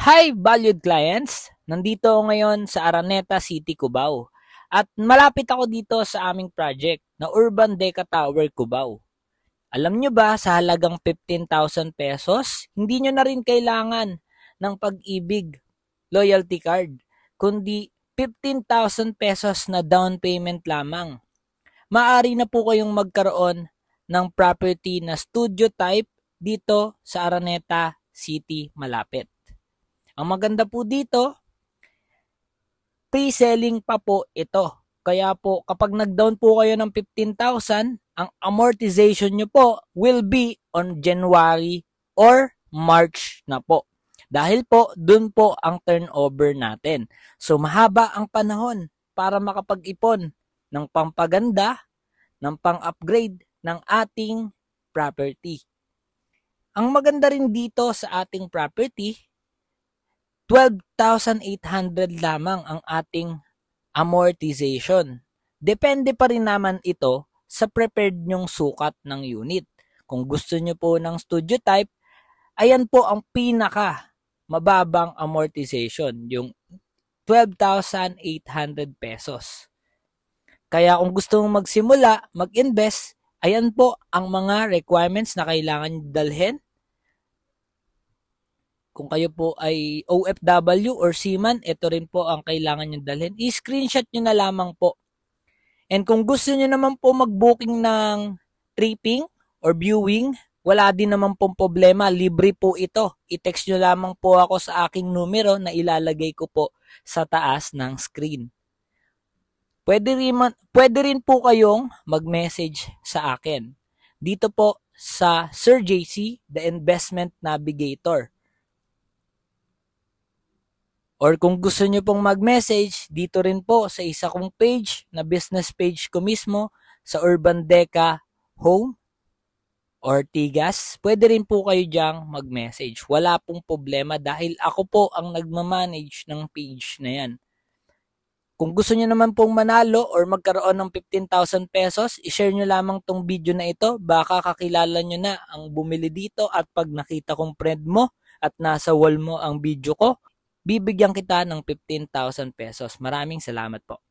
Hi, valued clients! Nandito ako ngayon sa Araneta City, Cubao. At malapit ako dito sa aming project na Urban Deca Tower, Cubao. Alam nyo ba sa halagang 15,000 pesos, hindi nyo na rin kailangan ng pag-ibig loyalty card, kundi 15,000 pesos na down payment lamang. Maari na po kayong magkaroon ng property na studio type dito sa Araneta City malapit. Ang maganda po dito, pre-selling pa po ito. Kaya po, kapag nag-down po kayo ng 15,000, ang amortization nyo po will be on January or March na po. Dahil po, dun po ang turnover natin. So, mahaba ang panahon para makapag-ipon ng pampaganda, ng pang-upgrade ng ating property. Ang maganda rin dito sa ating property, 12,800 lamang ang ating amortization. Depende pa rin naman ito sa prepared nyong sukat ng unit. Kung gusto nyo po ng studio type, ayan po ang pinaka mababang amortization, yung 12,800 pesos. Kaya kung gusto mong magsimula, mag-invest, ayan po ang mga requirements na kailangan dalhin kung kayo po ay OFW or seaman, ito rin po ang kailangan nyo dalhin. I-screenshot nyo na lamang po. And kung gusto nyo naman po mag-booking ng tripping or viewing, wala din naman pong problema. Libre po ito. I-text nyo lamang po ako sa aking numero na ilalagay ko po sa taas ng screen. Pwede rin, man, pwede rin po kayong mag-message sa akin. Dito po sa Sir JC, the investment navigator. Or kung gusto nyo pong mag-message, dito rin po sa isa kong page na business page ko mismo sa Urban Deca Home or Tigas. Pwede rin po kayo diyang mag-message. Wala pong problema dahil ako po ang nagmamanage ng page na yan. Kung gusto niyo naman pong manalo or magkaroon ng 15,000 pesos, i-share niyo lamang tong video na ito. Baka kakilala niyo na ang bumili dito at pag nakita kong friend mo at nasa wall mo ang video ko, bibigyan kita ng 15,000 pesos. Maraming salamat po.